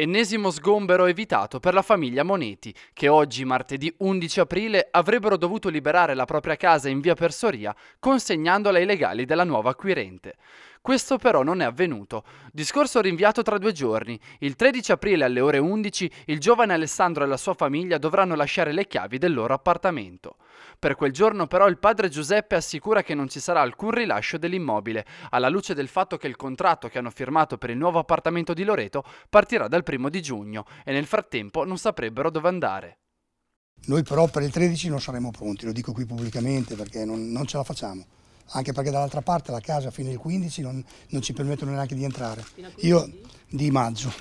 Ennesimo sgombero evitato per la famiglia Moneti, che oggi, martedì 11 aprile, avrebbero dovuto liberare la propria casa in via Persoria, consegnandola ai legali della nuova acquirente. Questo però non è avvenuto. Discorso rinviato tra due giorni. Il 13 aprile alle ore 11 il giovane Alessandro e la sua famiglia dovranno lasciare le chiavi del loro appartamento. Per quel giorno però il padre Giuseppe assicura che non ci sarà alcun rilascio dell'immobile, alla luce del fatto che il contratto che hanno firmato per il nuovo appartamento di Loreto partirà dal primo di giugno e nel frattempo non saprebbero dove andare. Noi però per il 13 non saremo pronti, lo dico qui pubblicamente perché non, non ce la facciamo anche perché dall'altra parte la casa fino al 15 non, non ci permettono neanche di entrare. Io di maggio.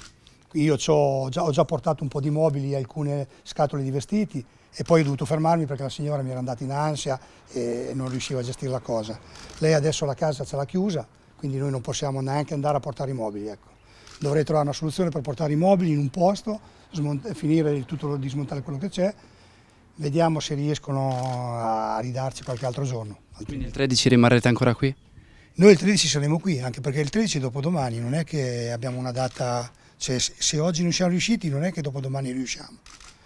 Io ho già, ho già portato un po' di mobili e alcune scatole di vestiti e poi ho dovuto fermarmi perché la signora mi era andata in ansia e non riusciva a gestire la cosa. Lei adesso la casa ce l'ha chiusa, quindi noi non possiamo neanche andare a portare i mobili. Ecco. Dovrei trovare una soluzione per portare i mobili in un posto, finire il tutto di smontare quello che c'è, vediamo se riescono a ridarci qualche altro giorno. Quindi il 13 rimarrete ancora qui? Noi il 13 saremo qui, anche perché il 13 dopodomani non è che abbiamo una data cioè, se oggi non siamo riusciti non è che dopo domani riusciamo.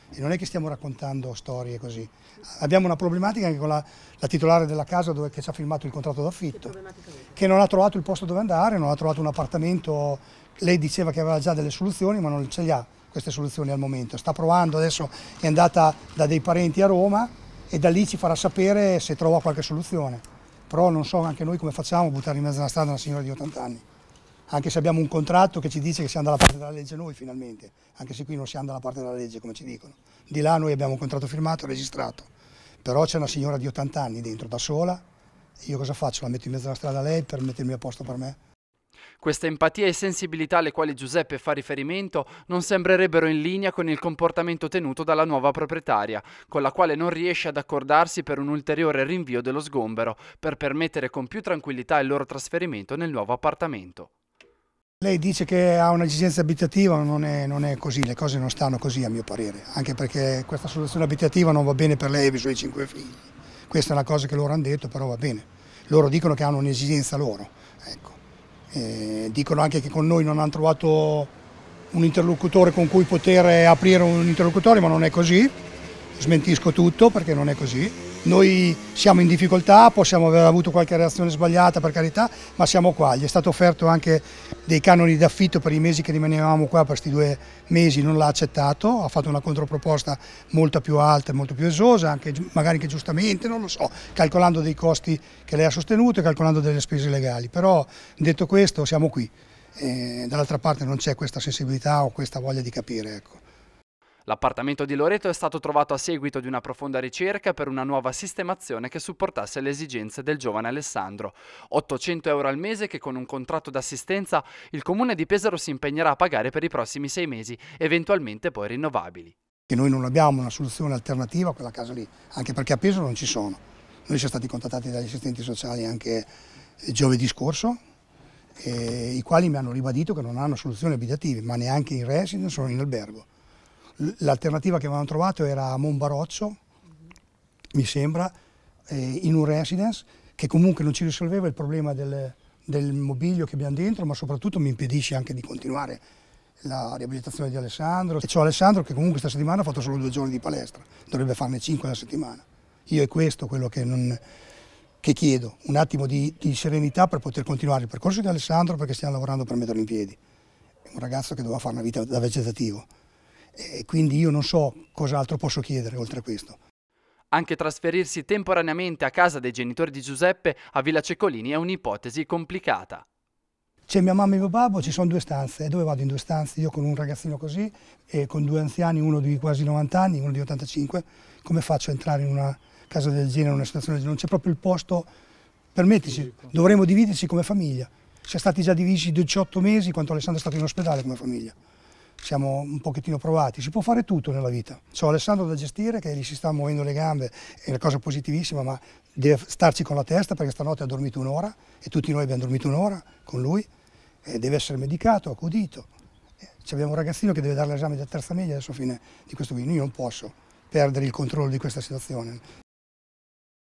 E non è che stiamo raccontando storie così. Abbiamo una problematica anche con la, la titolare della casa dove, che ci ha firmato il contratto d'affitto, che non ha trovato il posto dove andare, non ha trovato un appartamento, lei diceva che aveva già delle soluzioni ma non ce le ha queste soluzioni al momento, sta provando adesso, è andata da dei parenti a Roma e da lì ci farà sapere se trova qualche soluzione, però non so anche noi come facciamo a buttare in mezzo alla strada una signora di 80 anni anche se abbiamo un contratto che ci dice che siamo dalla parte della legge noi finalmente, anche se qui non siamo dalla parte della legge come ci dicono. Di là noi abbiamo un contratto firmato, e registrato, però c'è una signora di 80 anni dentro da sola, io cosa faccio? La metto in mezzo alla strada a lei per mettermi a posto per me? Questa empatia e sensibilità alle quali Giuseppe fa riferimento non sembrerebbero in linea con il comportamento tenuto dalla nuova proprietaria, con la quale non riesce ad accordarsi per un ulteriore rinvio dello sgombero, per permettere con più tranquillità il loro trasferimento nel nuovo appartamento. Lei dice che ha un'esigenza abitativa, non è, non è, così, le cose non stanno così a mio parere, anche perché questa soluzione abitativa non va bene per lei e per i suoi cinque figli. Questa è una cosa che loro hanno detto, però va bene. Loro dicono che hanno un'esigenza loro, ecco. e dicono anche che con noi non hanno trovato un interlocutore con cui poter aprire un interlocutore, ma non è così, smentisco tutto perché non è così. Noi siamo in difficoltà, possiamo aver avuto qualche reazione sbagliata per carità, ma siamo qua. Gli è stato offerto anche dei canoni d'affitto per i mesi che rimanevamo qua, per questi due mesi non l'ha accettato, ha fatto una controproposta molto più alta e molto più esosa, anche, magari anche giustamente, non lo so, calcolando dei costi che lei ha sostenuto e calcolando delle spese legali. Però detto questo siamo qui. Eh, dall'altra parte non c'è questa sensibilità o questa voglia di capire. Ecco. L'appartamento di Loreto è stato trovato a seguito di una profonda ricerca per una nuova sistemazione che supportasse le esigenze del giovane Alessandro. 800 euro al mese che con un contratto d'assistenza il comune di Pesaro si impegnerà a pagare per i prossimi sei mesi, eventualmente poi rinnovabili. Che noi non abbiamo una soluzione alternativa a quella casa lì, anche perché a Pesaro non ci sono. Noi siamo stati contattati dagli assistenti sociali anche giovedì scorso, eh, i quali mi hanno ribadito che non hanno soluzioni abitative, ma neanche in residence o in albergo. L'alternativa che avevamo trovato era Monbaroccio, mm -hmm. mi sembra, eh, in un residence che comunque non ci risolveva il problema del, del mobilio che abbiamo dentro, ma soprattutto mi impedisce anche di continuare la riabilitazione di Alessandro. E c'ho Alessandro che comunque questa settimana ha fatto solo due giorni di palestra, dovrebbe farne cinque alla settimana. Io è questo quello che, non, che chiedo, un attimo di, di, serenità per poter continuare il percorso di Alessandro perché stiamo lavorando per metterlo in piedi. È un ragazzo che doveva fare una vita da vegetativo e quindi io non so cos'altro posso chiedere oltre a questo. Anche trasferirsi temporaneamente a casa dei genitori di Giuseppe a Villa Ceccolini è un'ipotesi complicata. C'è mia mamma e mio babbo, ci sono due stanze, dove vado in due stanze? Io con un ragazzino così e con due anziani, uno di quasi 90 anni, uno di 85, come faccio a entrare in una casa del genere, in una situazione del genere? Non c'è proprio il posto, permettici, dovremmo dividerci come famiglia. Siamo stati già divisi 18 mesi quanto Alessandro è stato in ospedale come famiglia siamo un pochettino provati, si può fare tutto nella vita. C'ho Alessandro da gestire che gli si sta muovendo le gambe, è una cosa positivissima, ma deve starci con la testa perché stanotte ha dormito un'ora e tutti noi abbiamo dormito un'ora con lui e deve essere medicato, accudito. Eh, Ci abbiamo un ragazzino che deve dare l'esame della terza media adesso fine di questo video, io non posso perdere il controllo di questa situazione,